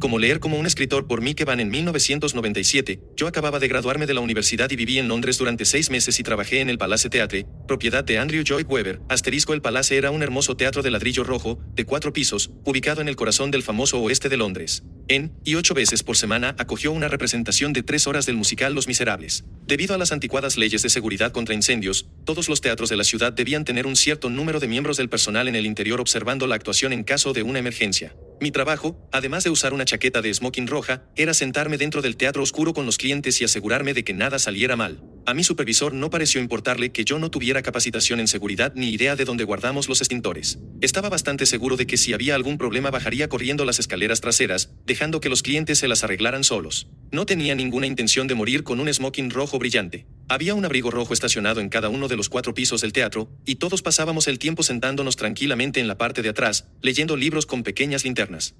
como leer como un escritor por que Van en 1997, yo acababa de graduarme de la universidad y viví en Londres durante seis meses y trabajé en el Palace Theatre, propiedad de Andrew Joy Weber, Asterisco el Palace era un hermoso teatro de ladrillo rojo, de cuatro pisos, ubicado en el corazón del famoso oeste de Londres. En, y ocho veces por semana acogió una representación de tres horas del musical Los Miserables. Debido a las anticuadas leyes de seguridad contra incendios, todos los teatros de la ciudad debían tener un cierto número de miembros del personal en el interior observando la actuación en caso de una emergencia. Mi trabajo, además de usar una chaqueta de smoking roja, era sentarme dentro del teatro oscuro con los clientes y asegurarme de que nada saliera mal. A mi supervisor no pareció importarle que yo no tuviera capacitación en seguridad ni idea de dónde guardamos los extintores. Estaba bastante seguro de que si había algún problema bajaría corriendo las escaleras traseras, dejando que los clientes se las arreglaran solos. No tenía ninguna intención de morir con un smoking rojo brillante. Había un abrigo rojo estacionado en cada uno de los cuatro pisos del teatro, y todos pasábamos el tiempo sentándonos tranquilamente en la parte de atrás, leyendo libros con pequeñas linternas.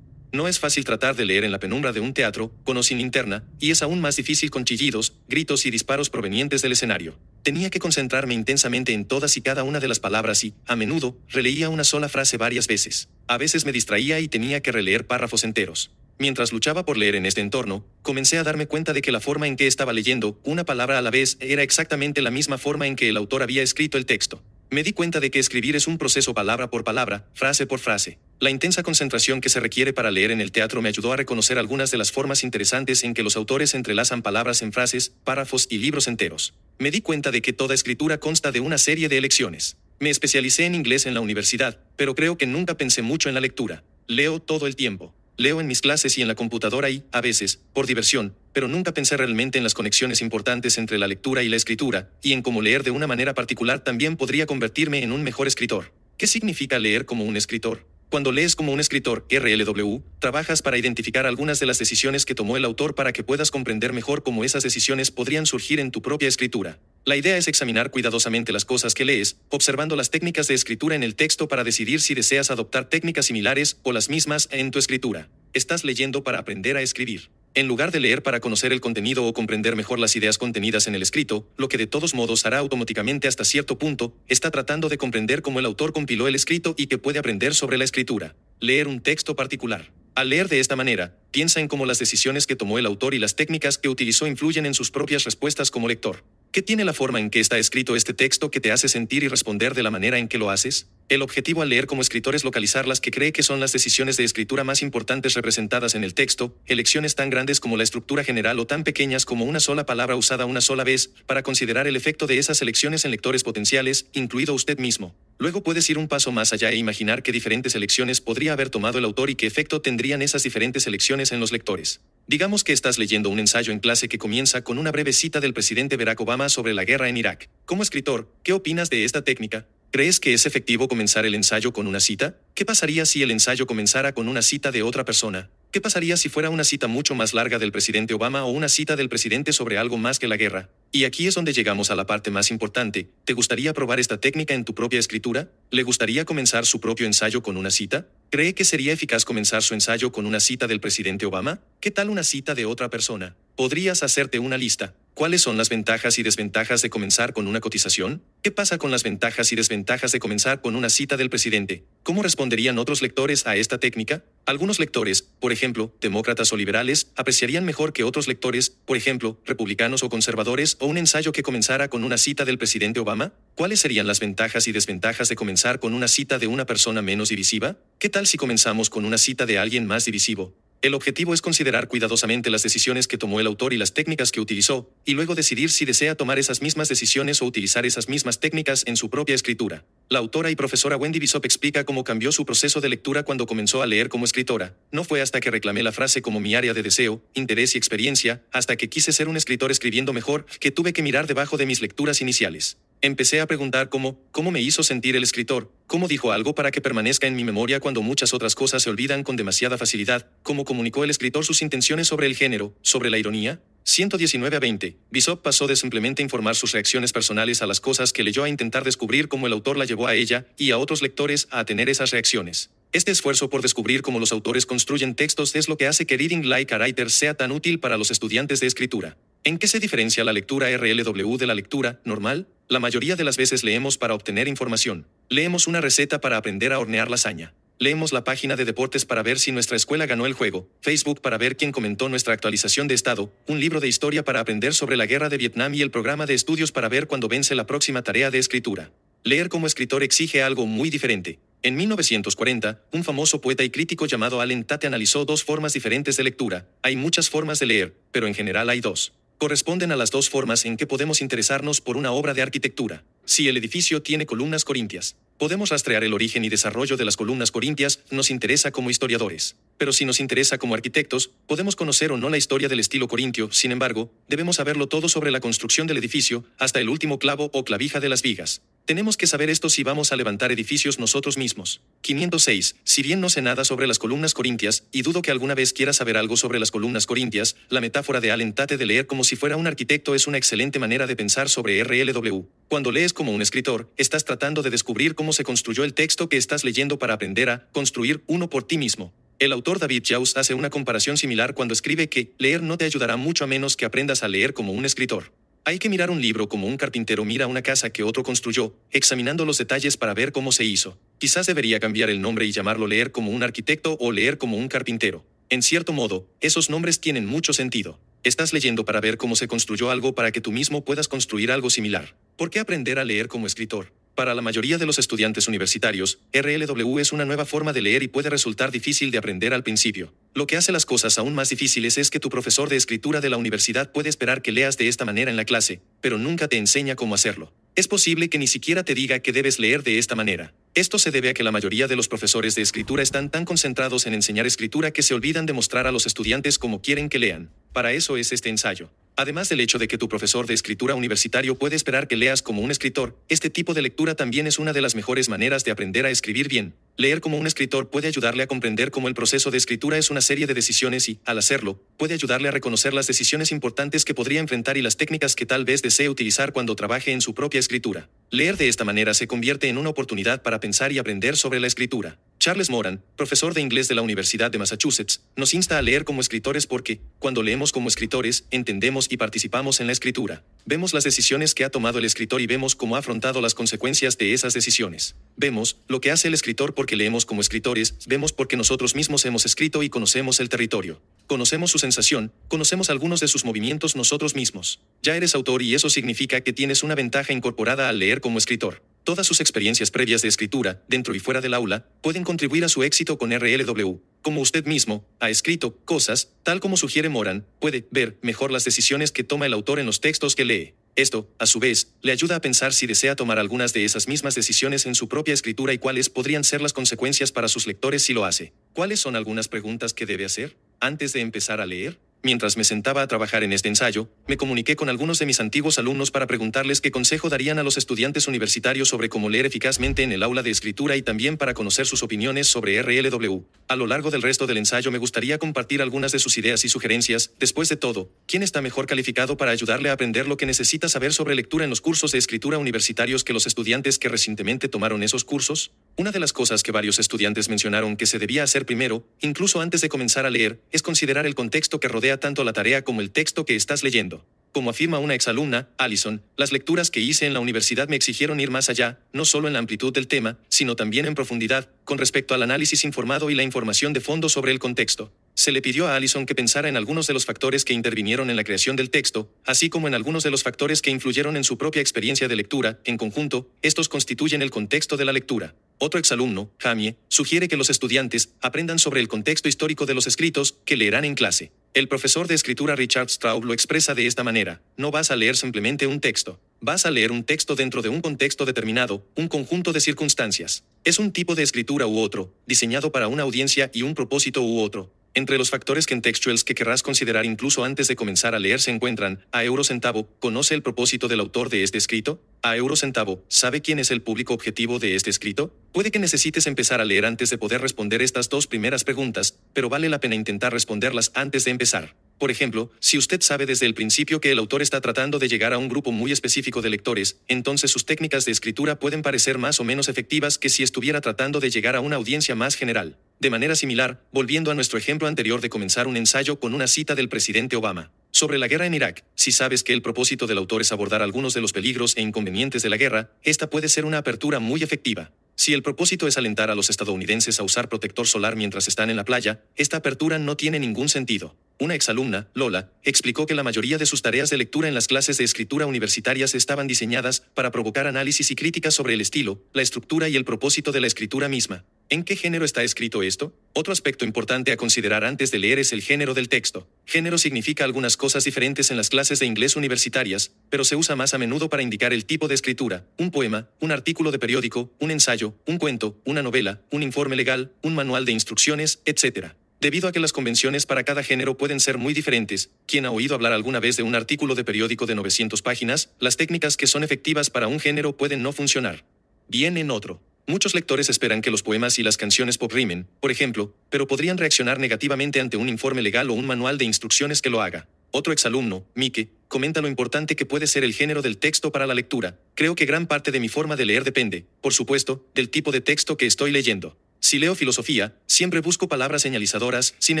No es fácil tratar de leer en la penumbra de un teatro, con o sin linterna, y es aún más difícil con chillidos, gritos y disparos provenientes del escenario. Tenía que concentrarme intensamente en todas y cada una de las palabras y, a menudo, releía una sola frase varias veces. A veces me distraía y tenía que releer párrafos enteros. Mientras luchaba por leer en este entorno, comencé a darme cuenta de que la forma en que estaba leyendo, una palabra a la vez, era exactamente la misma forma en que el autor había escrito el texto. Me di cuenta de que escribir es un proceso palabra por palabra, frase por frase. La intensa concentración que se requiere para leer en el teatro me ayudó a reconocer algunas de las formas interesantes en que los autores entrelazan palabras en frases, párrafos y libros enteros. Me di cuenta de que toda escritura consta de una serie de elecciones. Me especialicé en inglés en la universidad, pero creo que nunca pensé mucho en la lectura. Leo todo el tiempo. Leo en mis clases y en la computadora y, a veces, por diversión, pero nunca pensé realmente en las conexiones importantes entre la lectura y la escritura, y en cómo leer de una manera particular también podría convertirme en un mejor escritor. ¿Qué significa leer como un escritor? Cuando lees como un escritor, RLW, trabajas para identificar algunas de las decisiones que tomó el autor para que puedas comprender mejor cómo esas decisiones podrían surgir en tu propia escritura. La idea es examinar cuidadosamente las cosas que lees, observando las técnicas de escritura en el texto para decidir si deseas adoptar técnicas similares o las mismas en tu escritura. Estás leyendo para aprender a escribir en lugar de leer para conocer el contenido o comprender mejor las ideas contenidas en el escrito, lo que de todos modos hará automáticamente hasta cierto punto, está tratando de comprender cómo el autor compiló el escrito y que puede aprender sobre la escritura. Leer un texto particular. Al leer de esta manera, piensa en cómo las decisiones que tomó el autor y las técnicas que utilizó influyen en sus propias respuestas como lector. ¿Qué tiene la forma en que está escrito este texto que te hace sentir y responder de la manera en que lo haces? El objetivo al leer como escritor es localizar las que cree que son las decisiones de escritura más importantes representadas en el texto, elecciones tan grandes como la estructura general o tan pequeñas como una sola palabra usada una sola vez, para considerar el efecto de esas elecciones en lectores potenciales, incluido usted mismo. Luego puedes ir un paso más allá e imaginar qué diferentes elecciones podría haber tomado el autor y qué efecto tendrían esas diferentes elecciones en los lectores. Digamos que estás leyendo un ensayo en clase que comienza con una breve cita del presidente Barack Obama sobre la guerra en Irak. Como escritor, ¿qué opinas de esta técnica? ¿Crees que es efectivo comenzar el ensayo con una cita? ¿Qué pasaría si el ensayo comenzara con una cita de otra persona? ¿Qué pasaría si fuera una cita mucho más larga del presidente Obama o una cita del presidente sobre algo más que la guerra? Y aquí es donde llegamos a la parte más importante. ¿Te gustaría probar esta técnica en tu propia escritura? ¿Le gustaría comenzar su propio ensayo con una cita? ¿Cree que sería eficaz comenzar su ensayo con una cita del presidente Obama? ¿Qué tal una cita de otra persona? Podrías hacerte una lista. ¿Cuáles son las ventajas y desventajas de comenzar con una cotización? ¿Qué pasa con las ventajas y desventajas de comenzar con una cita del presidente? ¿Cómo responderían otros lectores a esta técnica? Algunos lectores, por ejemplo, demócratas o liberales, apreciarían mejor que otros lectores, por ejemplo, republicanos o conservadores, o un ensayo que comenzara con una cita del presidente Obama. ¿Cuáles serían las ventajas y desventajas de comenzar comenzar con una cita de una persona menos divisiva? ¿Qué tal si comenzamos con una cita de alguien más divisivo? El objetivo es considerar cuidadosamente las decisiones que tomó el autor y las técnicas que utilizó, y luego decidir si desea tomar esas mismas decisiones o utilizar esas mismas técnicas en su propia escritura. La autora y profesora Wendy Bishop explica cómo cambió su proceso de lectura cuando comenzó a leer como escritora. No fue hasta que reclamé la frase como mi área de deseo, interés y experiencia, hasta que quise ser un escritor escribiendo mejor, que tuve que mirar debajo de mis lecturas iniciales. Empecé a preguntar cómo, cómo me hizo sentir el escritor, cómo dijo algo para que permanezca en mi memoria cuando muchas otras cosas se olvidan con demasiada facilidad, cómo comunicó el escritor sus intenciones sobre el género, sobre la ironía, 119 a 20, Bishop pasó de simplemente informar sus reacciones personales a las cosas que leyó a intentar descubrir cómo el autor la llevó a ella y a otros lectores a tener esas reacciones. Este esfuerzo por descubrir cómo los autores construyen textos es lo que hace que Reading Like a Writer sea tan útil para los estudiantes de escritura. ¿En qué se diferencia la lectura RLW de la lectura normal? La mayoría de las veces leemos para obtener información. Leemos una receta para aprender a hornear lasaña. Leemos la página de deportes para ver si nuestra escuela ganó el juego, Facebook para ver quién comentó nuestra actualización de estado, un libro de historia para aprender sobre la guerra de Vietnam y el programa de estudios para ver cuándo vence la próxima tarea de escritura. Leer como escritor exige algo muy diferente. En 1940, un famoso poeta y crítico llamado Allen Tate analizó dos formas diferentes de lectura. Hay muchas formas de leer, pero en general hay dos corresponden a las dos formas en que podemos interesarnos por una obra de arquitectura. Si el edificio tiene columnas corintias, podemos rastrear el origen y desarrollo de las columnas corintias, nos interesa como historiadores. Pero si nos interesa como arquitectos, podemos conocer o no la historia del estilo corintio, sin embargo, debemos saberlo todo sobre la construcción del edificio, hasta el último clavo o clavija de las vigas. Tenemos que saber esto si vamos a levantar edificios nosotros mismos. 506. Si bien no sé nada sobre las columnas corintias, y dudo que alguna vez quiera saber algo sobre las columnas corintias, la metáfora de Allen Tate de leer como si fuera un arquitecto es una excelente manera de pensar sobre RLW. Cuando lees como un escritor, estás tratando de descubrir cómo se construyó el texto que estás leyendo para aprender a construir uno por ti mismo. El autor David Jaus hace una comparación similar cuando escribe que leer no te ayudará mucho a menos que aprendas a leer como un escritor. Hay que mirar un libro como un carpintero mira una casa que otro construyó, examinando los detalles para ver cómo se hizo. Quizás debería cambiar el nombre y llamarlo leer como un arquitecto o leer como un carpintero. En cierto modo, esos nombres tienen mucho sentido. Estás leyendo para ver cómo se construyó algo para que tú mismo puedas construir algo similar. ¿Por qué aprender a leer como escritor? Para la mayoría de los estudiantes universitarios, RLW es una nueva forma de leer y puede resultar difícil de aprender al principio. Lo que hace las cosas aún más difíciles es que tu profesor de escritura de la universidad puede esperar que leas de esta manera en la clase, pero nunca te enseña cómo hacerlo. Es posible que ni siquiera te diga que debes leer de esta manera. Esto se debe a que la mayoría de los profesores de escritura están tan concentrados en enseñar escritura que se olvidan de mostrar a los estudiantes cómo quieren que lean. Para eso es este ensayo. Además del hecho de que tu profesor de escritura universitario puede esperar que leas como un escritor, este tipo de lectura también es una de las mejores maneras de aprender a escribir bien. Leer como un escritor puede ayudarle a comprender cómo el proceso de escritura es una serie de decisiones y, al hacerlo, puede ayudarle a reconocer las decisiones importantes que podría enfrentar y las técnicas que tal vez desee utilizar cuando trabaje en su propia escritura. Leer de esta manera se convierte en una oportunidad para pensar y aprender sobre la escritura. Charles Moran, profesor de inglés de la Universidad de Massachusetts, nos insta a leer como escritores porque, cuando leemos como escritores, entendemos y participamos en la escritura. Vemos las decisiones que ha tomado el escritor y vemos cómo ha afrontado las consecuencias de esas decisiones. Vemos lo que hace el escritor porque leemos como escritores, vemos porque nosotros mismos hemos escrito y conocemos el territorio. Conocemos su sensación, conocemos algunos de sus movimientos nosotros mismos. Ya eres autor y eso significa que tienes una ventaja incorporada al leer como escritor. Todas sus experiencias previas de escritura, dentro y fuera del aula, pueden contribuir a su éxito con RLW. Como usted mismo ha escrito cosas, tal como sugiere Moran, puede ver mejor las decisiones que toma el autor en los textos que lee. Esto, a su vez, le ayuda a pensar si desea tomar algunas de esas mismas decisiones en su propia escritura y cuáles podrían ser las consecuencias para sus lectores si lo hace. ¿Cuáles son algunas preguntas que debe hacer antes de empezar a leer? Mientras me sentaba a trabajar en este ensayo, me comuniqué con algunos de mis antiguos alumnos para preguntarles qué consejo darían a los estudiantes universitarios sobre cómo leer eficazmente en el aula de escritura y también para conocer sus opiniones sobre RLW. A lo largo del resto del ensayo me gustaría compartir algunas de sus ideas y sugerencias. Después de todo, ¿quién está mejor calificado para ayudarle a aprender lo que necesita saber sobre lectura en los cursos de escritura universitarios que los estudiantes que recientemente tomaron esos cursos? Una de las cosas que varios estudiantes mencionaron que se debía hacer primero, incluso antes de comenzar a leer, es considerar el contexto que rodea tanto la tarea como el texto que estás leyendo. Como afirma una exalumna, Allison, las lecturas que hice en la universidad me exigieron ir más allá, no solo en la amplitud del tema, sino también en profundidad, con respecto al análisis informado y la información de fondo sobre el contexto. Se le pidió a Allison que pensara en algunos de los factores que intervinieron en la creación del texto, así como en algunos de los factores que influyeron en su propia experiencia de lectura, en conjunto, estos constituyen el contexto de la lectura. Otro exalumno, Jamie, sugiere que los estudiantes aprendan sobre el contexto histórico de los escritos que leerán en clase. El profesor de escritura Richard Straub lo expresa de esta manera, no vas a leer simplemente un texto, vas a leer un texto dentro de un contexto determinado, un conjunto de circunstancias. Es un tipo de escritura u otro, diseñado para una audiencia y un propósito u otro, entre los factores contextuales que querrás considerar incluso antes de comenzar a leer se encuentran, a eurocentavo, ¿conoce el propósito del autor de este escrito? A eurocentavo, ¿sabe quién es el público objetivo de este escrito? Puede que necesites empezar a leer antes de poder responder estas dos primeras preguntas, pero vale la pena intentar responderlas antes de empezar. Por ejemplo, si usted sabe desde el principio que el autor está tratando de llegar a un grupo muy específico de lectores, entonces sus técnicas de escritura pueden parecer más o menos efectivas que si estuviera tratando de llegar a una audiencia más general. De manera similar, volviendo a nuestro ejemplo anterior de comenzar un ensayo con una cita del presidente Obama. Sobre la guerra en Irak, si sabes que el propósito del autor es abordar algunos de los peligros e inconvenientes de la guerra, esta puede ser una apertura muy efectiva. Si el propósito es alentar a los estadounidenses a usar protector solar mientras están en la playa, esta apertura no tiene ningún sentido. Una exalumna, Lola, explicó que la mayoría de sus tareas de lectura en las clases de escritura universitarias estaban diseñadas para provocar análisis y críticas sobre el estilo, la estructura y el propósito de la escritura misma. ¿En qué género está escrito esto? Otro aspecto importante a considerar antes de leer es el género del texto. Género significa algunas cosas diferentes en las clases de inglés universitarias, pero se usa más a menudo para indicar el tipo de escritura. Un poema, un artículo de periódico, un ensayo, un cuento, una novela, un informe legal, un manual de instrucciones, etc. Debido a que las convenciones para cada género pueden ser muy diferentes, quien ha oído hablar alguna vez de un artículo de periódico de 900 páginas, las técnicas que son efectivas para un género pueden no funcionar. Bien en otro. Muchos lectores esperan que los poemas y las canciones pop rimen, por ejemplo, pero podrían reaccionar negativamente ante un informe legal o un manual de instrucciones que lo haga. Otro exalumno, Mike, comenta lo importante que puede ser el género del texto para la lectura. Creo que gran parte de mi forma de leer depende, por supuesto, del tipo de texto que estoy leyendo. Si leo filosofía, siempre busco palabras señalizadoras, sin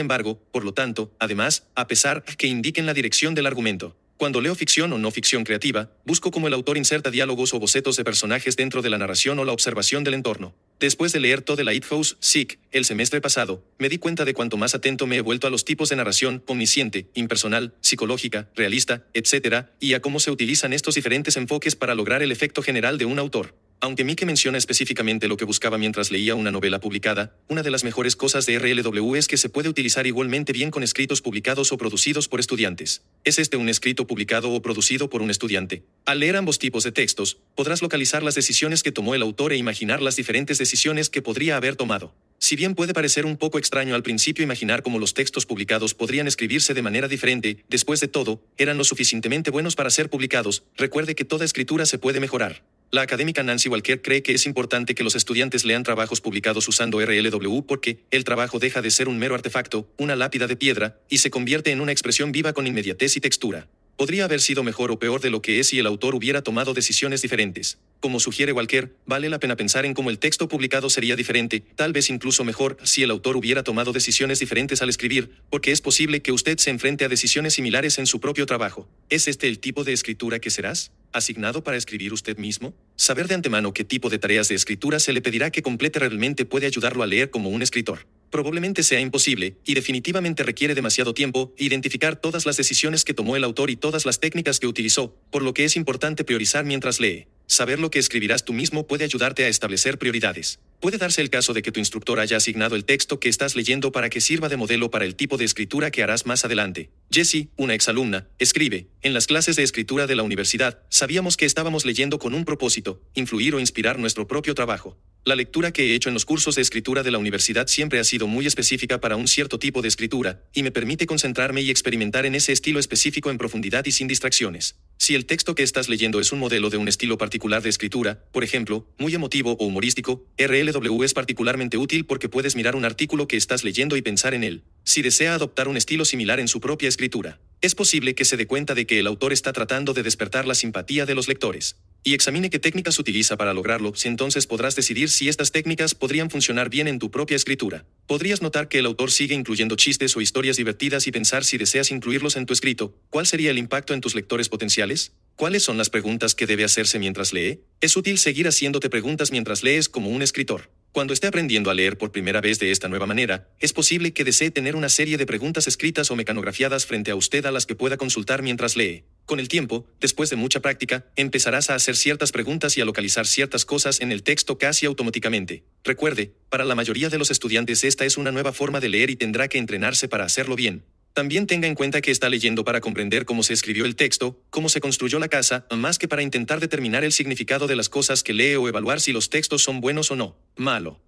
embargo, por lo tanto, además, a pesar que indiquen la dirección del argumento. Cuando leo ficción o no ficción creativa, busco cómo el autor inserta diálogos o bocetos de personajes dentro de la narración o la observación del entorno. Después de leer toda la It House, Sick, el semestre pasado, me di cuenta de cuanto más atento me he vuelto a los tipos de narración, omnisciente, impersonal, psicológica, realista, etc., y a cómo se utilizan estos diferentes enfoques para lograr el efecto general de un autor. Aunque Mike menciona específicamente lo que buscaba mientras leía una novela publicada, una de las mejores cosas de RLW es que se puede utilizar igualmente bien con escritos publicados o producidos por estudiantes. ¿Es este un escrito publicado o producido por un estudiante? Al leer ambos tipos de textos, podrás localizar las decisiones que tomó el autor e imaginar las diferentes decisiones que podría haber tomado. Si bien puede parecer un poco extraño al principio imaginar cómo los textos publicados podrían escribirse de manera diferente, después de todo, eran lo suficientemente buenos para ser publicados, recuerde que toda escritura se puede mejorar. La académica Nancy Walker cree que es importante que los estudiantes lean trabajos publicados usando RLW porque el trabajo deja de ser un mero artefacto, una lápida de piedra, y se convierte en una expresión viva con inmediatez y textura. Podría haber sido mejor o peor de lo que es si el autor hubiera tomado decisiones diferentes. Como sugiere Walker, vale la pena pensar en cómo el texto publicado sería diferente, tal vez incluso mejor, si el autor hubiera tomado decisiones diferentes al escribir, porque es posible que usted se enfrente a decisiones similares en su propio trabajo. ¿Es este el tipo de escritura que serás? ¿Asignado para escribir usted mismo? Saber de antemano qué tipo de tareas de escritura se le pedirá que complete realmente puede ayudarlo a leer como un escritor. Probablemente sea imposible, y definitivamente requiere demasiado tiempo, identificar todas las decisiones que tomó el autor y todas las técnicas que utilizó, por lo que es importante priorizar mientras lee. Saber lo que escribirás tú mismo puede ayudarte a establecer prioridades. Puede darse el caso de que tu instructor haya asignado el texto que estás leyendo para que sirva de modelo para el tipo de escritura que harás más adelante. Jessie, una exalumna, escribe, en las clases de escritura de la universidad, sabíamos que estábamos leyendo con un propósito, influir o inspirar nuestro propio trabajo. La lectura que he hecho en los cursos de escritura de la universidad siempre ha sido muy específica para un cierto tipo de escritura, y me permite concentrarme y experimentar en ese estilo específico en profundidad y sin distracciones. Si el texto que estás leyendo es un modelo de un estilo particular de escritura, por ejemplo, muy emotivo o humorístico, RLW es particularmente útil porque puedes mirar un artículo que estás leyendo y pensar en él, si desea adoptar un estilo similar en su propia escritura es posible que se dé cuenta de que el autor está tratando de despertar la simpatía de los lectores. Y examine qué técnicas utiliza para lograrlo, si entonces podrás decidir si estas técnicas podrían funcionar bien en tu propia escritura. Podrías notar que el autor sigue incluyendo chistes o historias divertidas y pensar si deseas incluirlos en tu escrito, ¿cuál sería el impacto en tus lectores potenciales? ¿Cuáles son las preguntas que debe hacerse mientras lee? Es útil seguir haciéndote preguntas mientras lees como un escritor. Cuando esté aprendiendo a leer por primera vez de esta nueva manera, es posible que desee tener una serie de preguntas escritas o mecanografiadas frente a usted a las que pueda consultar mientras lee. Con el tiempo, después de mucha práctica, empezarás a hacer ciertas preguntas y a localizar ciertas cosas en el texto casi automáticamente. Recuerde, para la mayoría de los estudiantes esta es una nueva forma de leer y tendrá que entrenarse para hacerlo bien. También tenga en cuenta que está leyendo para comprender cómo se escribió el texto, cómo se construyó la casa, más que para intentar determinar el significado de las cosas que lee o evaluar si los textos son buenos o no. Malo.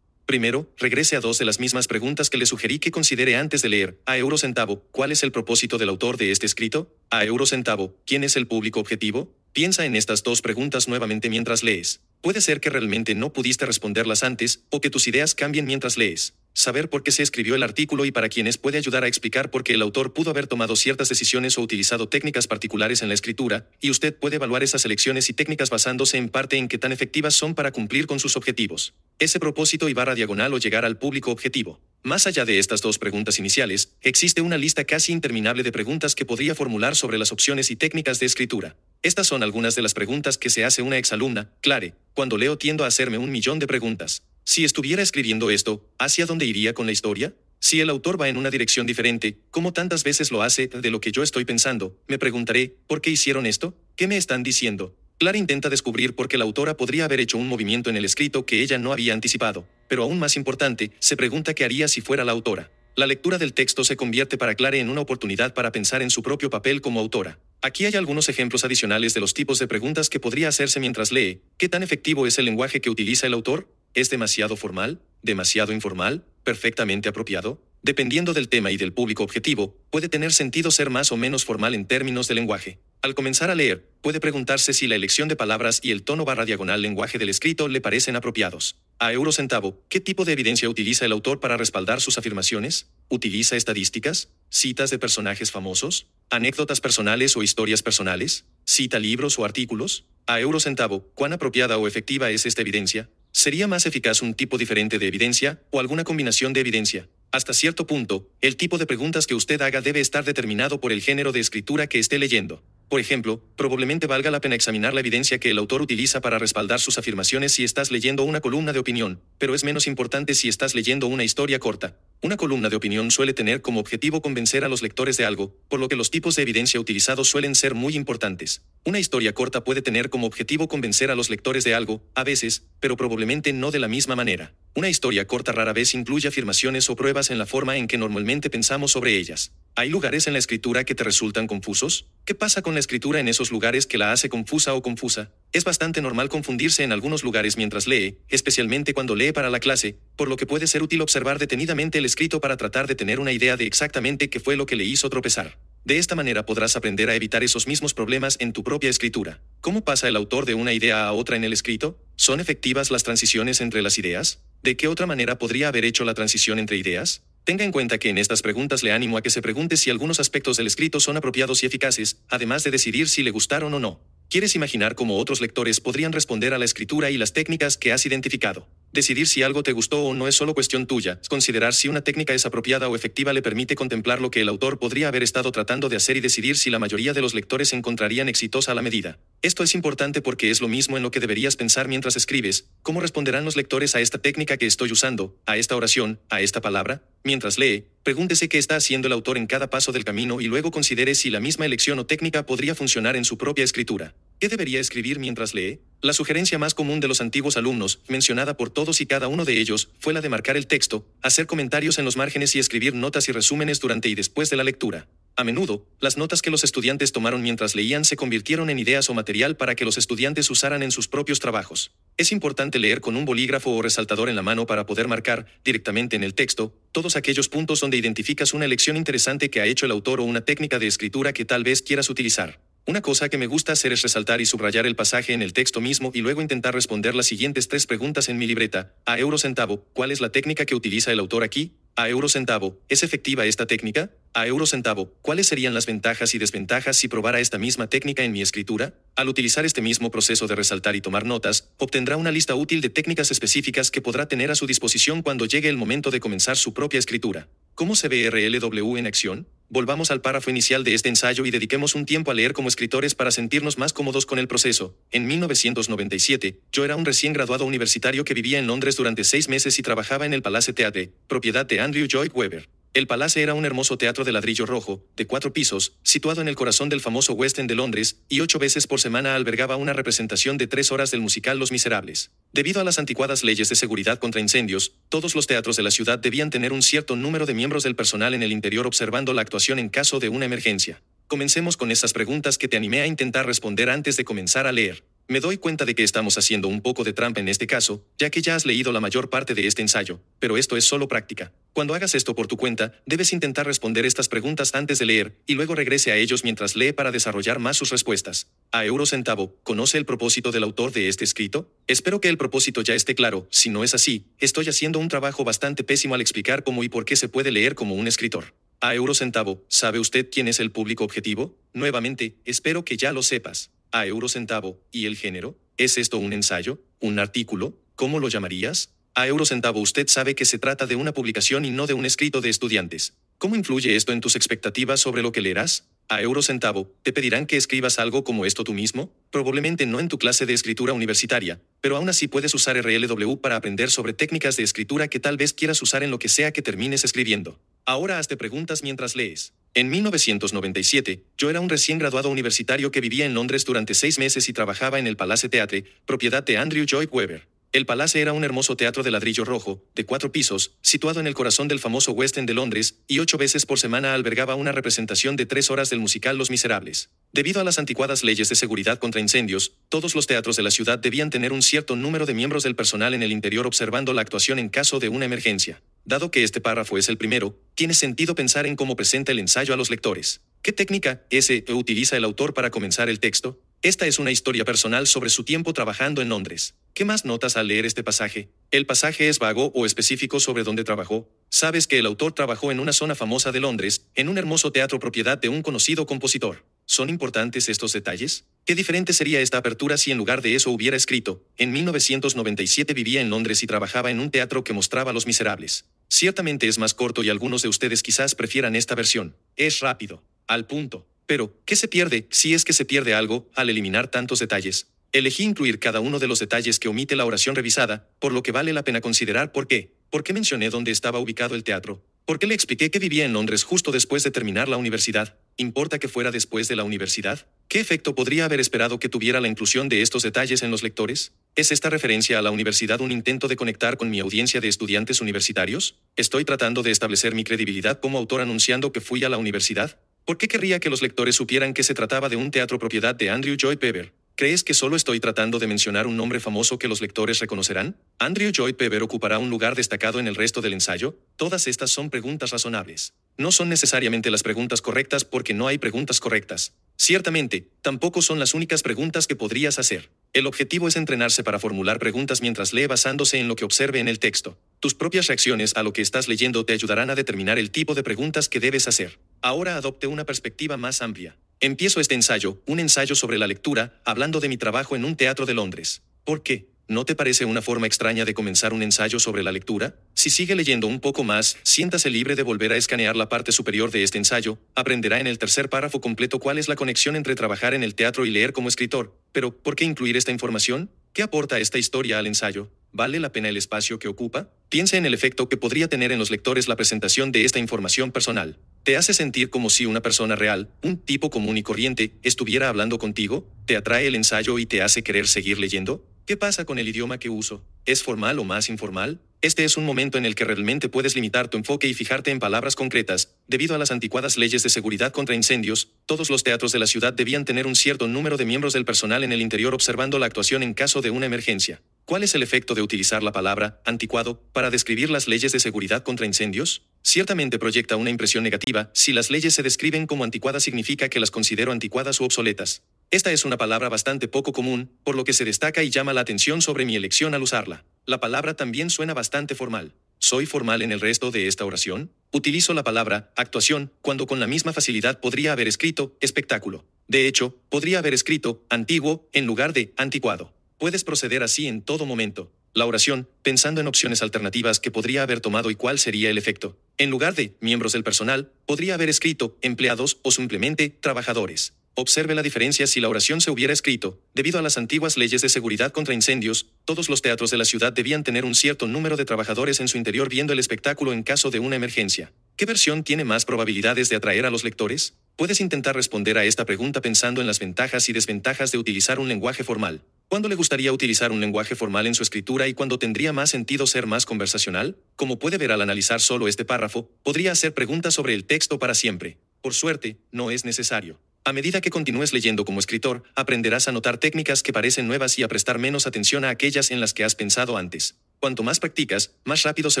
Primero, regrese a dos de las mismas preguntas que le sugerí que considere antes de leer. A eurocentavo, ¿cuál es el propósito del autor de este escrito? A eurocentavo, ¿quién es el público objetivo? Piensa en estas dos preguntas nuevamente mientras lees. Puede ser que realmente no pudiste responderlas antes, o que tus ideas cambien mientras lees. Saber por qué se escribió el artículo y para quienes puede ayudar a explicar por qué el autor pudo haber tomado ciertas decisiones o utilizado técnicas particulares en la escritura, y usted puede evaluar esas elecciones y técnicas basándose en parte en qué tan efectivas son para cumplir con sus objetivos. Ese propósito y barra diagonal o llegar al público objetivo. Más allá de estas dos preguntas iniciales, existe una lista casi interminable de preguntas que podría formular sobre las opciones y técnicas de escritura. Estas son algunas de las preguntas que se hace una exalumna, Clare, cuando leo tiendo a hacerme un millón de preguntas. Si estuviera escribiendo esto, ¿hacia dónde iría con la historia? Si el autor va en una dirección diferente, como tantas veces lo hace de lo que yo estoy pensando, me preguntaré, ¿por qué hicieron esto? ¿Qué me están diciendo? Clara intenta descubrir por qué la autora podría haber hecho un movimiento en el escrito que ella no había anticipado, pero aún más importante, se pregunta qué haría si fuera la autora. La lectura del texto se convierte para Clara en una oportunidad para pensar en su propio papel como autora. Aquí hay algunos ejemplos adicionales de los tipos de preguntas que podría hacerse mientras lee. ¿Qué tan efectivo es el lenguaje que utiliza el autor? ¿Es demasiado formal? ¿Demasiado informal? ¿Perfectamente apropiado? Dependiendo del tema y del público objetivo, puede tener sentido ser más o menos formal en términos de lenguaje. Al comenzar a leer, puede preguntarse si la elección de palabras y el tono barra diagonal lenguaje del escrito le parecen apropiados. A Eurocentavo, ¿qué tipo de evidencia utiliza el autor para respaldar sus afirmaciones? ¿Utiliza estadísticas? ¿Citas de personajes famosos? ¿Anécdotas personales o historias personales? ¿Cita libros o artículos? A Eurocentavo, ¿cuán apropiada o efectiva es esta evidencia? ¿Sería más eficaz un tipo diferente de evidencia, o alguna combinación de evidencia? Hasta cierto punto, el tipo de preguntas que usted haga debe estar determinado por el género de escritura que esté leyendo. Por ejemplo, probablemente valga la pena examinar la evidencia que el autor utiliza para respaldar sus afirmaciones si estás leyendo una columna de opinión, pero es menos importante si estás leyendo una historia corta. Una columna de opinión suele tener como objetivo convencer a los lectores de algo, por lo que los tipos de evidencia utilizados suelen ser muy importantes. Una historia corta puede tener como objetivo convencer a los lectores de algo, a veces, pero probablemente no de la misma manera. Una historia corta rara vez incluye afirmaciones o pruebas en la forma en que normalmente pensamos sobre ellas. ¿Hay lugares en la escritura que te resultan confusos? ¿Qué pasa con la escritura en esos lugares que la hace confusa o confusa? Es bastante normal confundirse en algunos lugares mientras lee, especialmente cuando lee para la clase, por lo que puede ser útil observar detenidamente el escrito para tratar de tener una idea de exactamente qué fue lo que le hizo tropezar. De esta manera podrás aprender a evitar esos mismos problemas en tu propia escritura. ¿Cómo pasa el autor de una idea a otra en el escrito? ¿Son efectivas las transiciones entre las ideas? ¿De qué otra manera podría haber hecho la transición entre ideas? Tenga en cuenta que en estas preguntas le animo a que se pregunte si algunos aspectos del escrito son apropiados y eficaces, además de decidir si le gustaron o no. ¿Quieres imaginar cómo otros lectores podrían responder a la escritura y las técnicas que has identificado? Decidir si algo te gustó o no es solo cuestión tuya, considerar si una técnica es apropiada o efectiva le permite contemplar lo que el autor podría haber estado tratando de hacer y decidir si la mayoría de los lectores encontrarían exitosa la medida. Esto es importante porque es lo mismo en lo que deberías pensar mientras escribes, cómo responderán los lectores a esta técnica que estoy usando, a esta oración, a esta palabra. Mientras lee, pregúntese qué está haciendo el autor en cada paso del camino y luego considere si la misma elección o técnica podría funcionar en su propia escritura. ¿Qué debería escribir mientras lee? La sugerencia más común de los antiguos alumnos, mencionada por todos y cada uno de ellos, fue la de marcar el texto, hacer comentarios en los márgenes y escribir notas y resúmenes durante y después de la lectura. A menudo, las notas que los estudiantes tomaron mientras leían se convirtieron en ideas o material para que los estudiantes usaran en sus propios trabajos. Es importante leer con un bolígrafo o resaltador en la mano para poder marcar, directamente en el texto, todos aquellos puntos donde identificas una lección interesante que ha hecho el autor o una técnica de escritura que tal vez quieras utilizar. Una cosa que me gusta hacer es resaltar y subrayar el pasaje en el texto mismo y luego intentar responder las siguientes tres preguntas en mi libreta. A euro centavo, ¿cuál es la técnica que utiliza el autor aquí? A euro centavo, ¿es efectiva esta técnica? A euro centavo, ¿cuáles serían las ventajas y desventajas si probara esta misma técnica en mi escritura? Al utilizar este mismo proceso de resaltar y tomar notas, obtendrá una lista útil de técnicas específicas que podrá tener a su disposición cuando llegue el momento de comenzar su propia escritura. ¿Cómo se ve RLW en acción? Volvamos al párrafo inicial de este ensayo y dediquemos un tiempo a leer como escritores para sentirnos más cómodos con el proceso. En 1997, yo era un recién graduado universitario que vivía en Londres durante seis meses y trabajaba en el Palace Theatre, propiedad de Andrew Joy Weber. El palacio era un hermoso teatro de ladrillo rojo, de cuatro pisos, situado en el corazón del famoso West End de Londres, y ocho veces por semana albergaba una representación de tres horas del musical Los Miserables. Debido a las anticuadas leyes de seguridad contra incendios, todos los teatros de la ciudad debían tener un cierto número de miembros del personal en el interior observando la actuación en caso de una emergencia. Comencemos con esas preguntas que te animé a intentar responder antes de comenzar a leer. Me doy cuenta de que estamos haciendo un poco de trampa en este caso, ya que ya has leído la mayor parte de este ensayo, pero esto es solo práctica. Cuando hagas esto por tu cuenta, debes intentar responder estas preguntas antes de leer, y luego regrese a ellos mientras lee para desarrollar más sus respuestas. A Eurocentavo, ¿conoce el propósito del autor de este escrito? Espero que el propósito ya esté claro, si no es así, estoy haciendo un trabajo bastante pésimo al explicar cómo y por qué se puede leer como un escritor. A Eurocentavo, ¿sabe usted quién es el público objetivo? Nuevamente, espero que ya lo sepas a eurocentavo, y el género, ¿es esto un ensayo? ¿Un artículo? ¿Cómo lo llamarías? A eurocentavo usted sabe que se trata de una publicación y no de un escrito de estudiantes. ¿Cómo influye esto en tus expectativas sobre lo que leerás? A eurocentavo, ¿te pedirán que escribas algo como esto tú mismo? Probablemente no en tu clase de escritura universitaria, pero aún así puedes usar RLW para aprender sobre técnicas de escritura que tal vez quieras usar en lo que sea que termines escribiendo. Ahora hazte preguntas mientras lees. En 1997, yo era un recién graduado universitario que vivía en Londres durante seis meses y trabajaba en el Palace Teatre, propiedad de Andrew Joy Weber. El Palacio era un hermoso teatro de ladrillo rojo, de cuatro pisos, situado en el corazón del famoso West End de Londres, y ocho veces por semana albergaba una representación de tres horas del musical Los Miserables. Debido a las anticuadas leyes de seguridad contra incendios, todos los teatros de la ciudad debían tener un cierto número de miembros del personal en el interior observando la actuación en caso de una emergencia. Dado que este párrafo es el primero, tiene sentido pensar en cómo presenta el ensayo a los lectores. ¿Qué técnica, ese utiliza el autor para comenzar el texto? Esta es una historia personal sobre su tiempo trabajando en Londres. ¿Qué más notas al leer este pasaje? El pasaje es vago o específico sobre dónde trabajó. Sabes que el autor trabajó en una zona famosa de Londres, en un hermoso teatro propiedad de un conocido compositor. ¿Son importantes estos detalles? ¿Qué diferente sería esta apertura si en lugar de eso hubiera escrito, en 1997 vivía en Londres y trabajaba en un teatro que mostraba a los miserables? Ciertamente es más corto y algunos de ustedes quizás prefieran esta versión. Es rápido. Al punto. Pero, ¿qué se pierde, si es que se pierde algo, al eliminar tantos detalles? Elegí incluir cada uno de los detalles que omite la oración revisada, por lo que vale la pena considerar por qué. ¿Por qué mencioné dónde estaba ubicado el teatro? ¿Por qué le expliqué que vivía en Londres justo después de terminar la universidad? ¿Importa que fuera después de la universidad? ¿Qué efecto podría haber esperado que tuviera la inclusión de estos detalles en los lectores? ¿Es esta referencia a la universidad un intento de conectar con mi audiencia de estudiantes universitarios? ¿Estoy tratando de establecer mi credibilidad como autor anunciando que fui a la universidad? ¿Por qué querría que los lectores supieran que se trataba de un teatro propiedad de Andrew Joy Webber? ¿Crees que solo estoy tratando de mencionar un nombre famoso que los lectores reconocerán? ¿Andrew Joy Webber ocupará un lugar destacado en el resto del ensayo? Todas estas son preguntas razonables. No son necesariamente las preguntas correctas porque no hay preguntas correctas. Ciertamente, tampoco son las únicas preguntas que podrías hacer. El objetivo es entrenarse para formular preguntas mientras lee basándose en lo que observe en el texto. Tus propias reacciones a lo que estás leyendo te ayudarán a determinar el tipo de preguntas que debes hacer. Ahora adopte una perspectiva más amplia. Empiezo este ensayo, un ensayo sobre la lectura, hablando de mi trabajo en un teatro de Londres. ¿Por qué? ¿No te parece una forma extraña de comenzar un ensayo sobre la lectura? Si sigue leyendo un poco más, siéntase libre de volver a escanear la parte superior de este ensayo, aprenderá en el tercer párrafo completo cuál es la conexión entre trabajar en el teatro y leer como escritor. Pero, ¿por qué incluir esta información? ¿Qué aporta esta historia al ensayo? ¿Vale la pena el espacio que ocupa? Piensa en el efecto que podría tener en los lectores la presentación de esta información personal. ¿Te hace sentir como si una persona real, un tipo común y corriente, estuviera hablando contigo? ¿Te atrae el ensayo y te hace querer seguir leyendo? ¿Qué pasa con el idioma que uso? ¿Es formal o más informal? Este es un momento en el que realmente puedes limitar tu enfoque y fijarte en palabras concretas. Debido a las anticuadas leyes de seguridad contra incendios, todos los teatros de la ciudad debían tener un cierto número de miembros del personal en el interior observando la actuación en caso de una emergencia. ¿Cuál es el efecto de utilizar la palabra anticuado para describir las leyes de seguridad contra incendios? Ciertamente proyecta una impresión negativa, si las leyes se describen como anticuadas significa que las considero anticuadas u obsoletas. Esta es una palabra bastante poco común, por lo que se destaca y llama la atención sobre mi elección al usarla. La palabra también suena bastante formal. ¿Soy formal en el resto de esta oración? Utilizo la palabra actuación cuando con la misma facilidad podría haber escrito espectáculo. De hecho, podría haber escrito antiguo en lugar de anticuado. Puedes proceder así en todo momento. La oración, pensando en opciones alternativas que podría haber tomado y cuál sería el efecto. En lugar de miembros del personal, podría haber escrito empleados o simplemente trabajadores. Observe la diferencia si la oración se hubiera escrito. Debido a las antiguas leyes de seguridad contra incendios, todos los teatros de la ciudad debían tener un cierto número de trabajadores en su interior viendo el espectáculo en caso de una emergencia. ¿Qué versión tiene más probabilidades de atraer a los lectores? Puedes intentar responder a esta pregunta pensando en las ventajas y desventajas de utilizar un lenguaje formal. ¿Cuándo le gustaría utilizar un lenguaje formal en su escritura y cuándo tendría más sentido ser más conversacional? Como puede ver al analizar solo este párrafo, podría hacer preguntas sobre el texto para siempre. Por suerte, no es necesario. A medida que continúes leyendo como escritor, aprenderás a notar técnicas que parecen nuevas y a prestar menos atención a aquellas en las que has pensado antes. Cuanto más practicas, más rápido se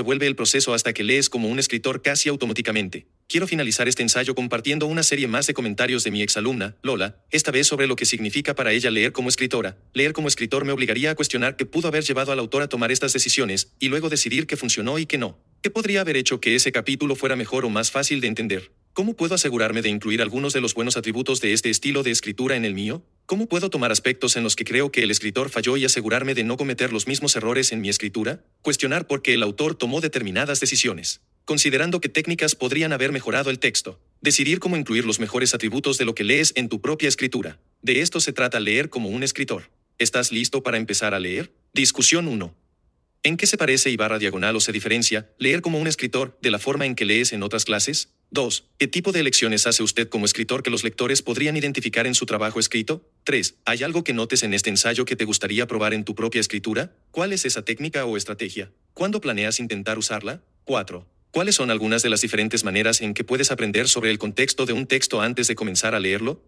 vuelve el proceso hasta que lees como un escritor casi automáticamente. Quiero finalizar este ensayo compartiendo una serie más de comentarios de mi exalumna, Lola, esta vez sobre lo que significa para ella leer como escritora. Leer como escritor me obligaría a cuestionar qué pudo haber llevado al autor a tomar estas decisiones, y luego decidir qué funcionó y qué no. ¿Qué podría haber hecho que ese capítulo fuera mejor o más fácil de entender? ¿Cómo puedo asegurarme de incluir algunos de los buenos atributos de este estilo de escritura en el mío? ¿Cómo puedo tomar aspectos en los que creo que el escritor falló y asegurarme de no cometer los mismos errores en mi escritura? Cuestionar por qué el autor tomó determinadas decisiones. Considerando qué técnicas podrían haber mejorado el texto. Decidir cómo incluir los mejores atributos de lo que lees en tu propia escritura. De esto se trata leer como un escritor. ¿Estás listo para empezar a leer? Discusión 1. ¿En qué se parece y barra diagonal o se diferencia leer como un escritor de la forma en que lees en otras clases? 2. ¿Qué tipo de elecciones hace usted como escritor que los lectores podrían identificar en su trabajo escrito? 3. ¿Hay algo que notes en este ensayo que te gustaría probar en tu propia escritura? ¿Cuál es esa técnica o estrategia? ¿Cuándo planeas intentar usarla? 4. ¿Cuáles son algunas de las diferentes maneras en que puedes aprender sobre el contexto de un texto antes de comenzar a leerlo?